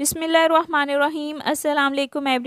बिसमीम अल्लाम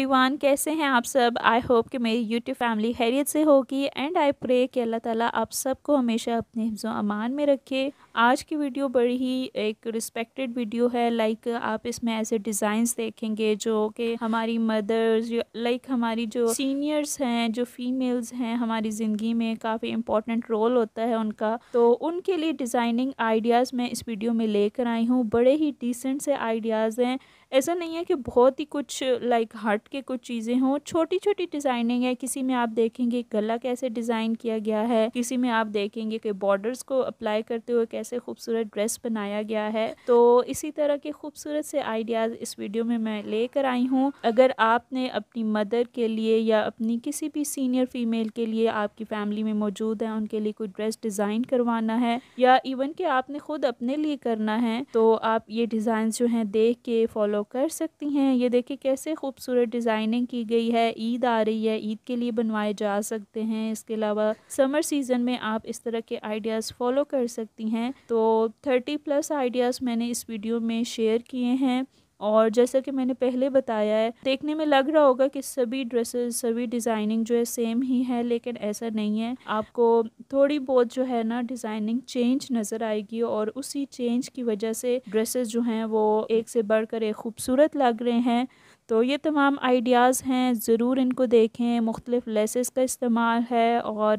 वन कैसे हैं आप सब आई होप कि मेरी यूट्यूब फैमिली हैरियत से होगी एंड आई प्रे कि अल्लाह ताला आप सबको हमेशा अपने हिफ्ज़ अमान में रखे आज की वीडियो बड़ी ही एक रिस्पेक्टेड वीडियो है लाइक आप इसमें ऐसे डिज़ाइंस देखेंगे जो कि हमारी मदर्स लाइक हमारी जो सीनियर्स हैं जो फीमेल्स हैं हमारी ज़िंदगी में काफ़ी इंपॉर्टेंट रोल होता है उनका तो उनके लिए डिज़ाइनिंग आइडियाज़ मैं इस वीडियो में लेकर आई हूँ बड़े ही डिसेंट से आइडियाज़ हैं ऐसा नहीं है कि बहुत ही कुछ लाइक हट के कुछ चीज़ें हों छोटी छोटी डिज़ाइनिंग है किसी में आप देखेंगे गला कैसे डिज़ाइन किया गया है किसी में आप देखेंगे कि बॉर्डर्स को अप्लाई करते हुए कैसे खूबसूरत ड्रेस बनाया गया है तो इसी तरह के खूबसूरत से आइडियाज़ इस वीडियो में मैं लेकर आई हूँ अगर आपने अपनी मदर के लिए या अपनी किसी भी सीनियर फीमेल के लिए आपकी फैमिली में मौजूद है उनके लिए कोई ड्रेस डिज़ाइन करवाना है या इवन कि आपने खुद अपने लिए करना है तो आप ये डिज़ाइन जो हैं देख के फॉलो बचाव कर सकती हैं ये देखिए कैसे खूबसूरत डिज़ाइनिंग की गई है ईद आ रही है ईद के लिए बनवाए जा सकते हैं इसके अलावा समर सीज़न में आप इस तरह के आइडियाज़ फॉलो कर सकती हैं तो थर्टी प्लस आइडियाज़ मैंने इस वीडियो में शेयर किए हैं और जैसा कि मैंने पहले बताया है देखने में लग रहा होगा कि सभी ड्रेसेस सभी डिज़ाइनिंग जो है सेम ही है लेकिन ऐसा नहीं है आपको थोड़ी बहुत जो है ना डिज़ाइनिंग चेंज नज़र आएगी और उसी चेंज की वजह से ड्रेसेस जो हैं वो एक से बढ़कर एक खूबसूरत लग रहे हैं तो ये तमाम आइडियाज़ हैं ज़रूर इनको देखें मुख्तलिफ़ लेसेस का इस्तेमाल है और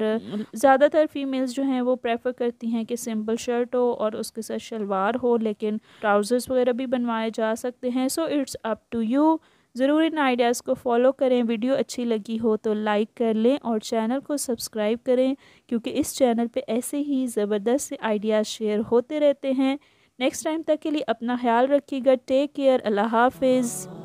ज़्यादातर फीमेल्स जो हैं वो प्रेफर करती हैं कि सिंपल शर्ट हो और उसके साथ शलवार हो लेकिन ट्राउज़र्स वगैरह भी बनवाए जा सकते हैं so it's up to you ज़रूर इन आइडियाज़ को फॉलो करें वीडियो अच्छी लगी हो तो लाइक कर लें और चैनल को सब्सक्राइब करें क्योंकि इस चैनल पे ऐसे ही ज़बरदस्त आइडियाज़ शेयर होते रहते हैं नेक्स्ट टाइम तक के लिए अपना ख्याल रखिएगा टेक केयर अल्लाह हाफिज़